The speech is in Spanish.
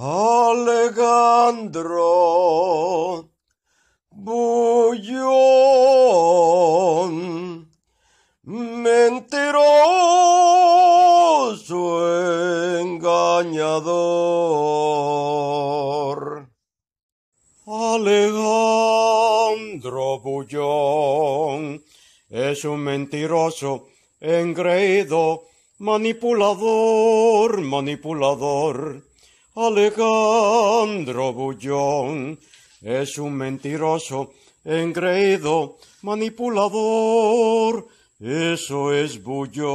Alejandro Bullón, mentiroso engañador. Alejandro Bullón es un mentiroso engreído, manipulador, manipulador Alejandro Bullón es un mentiroso, engreído, manipulador. Eso es Bullón.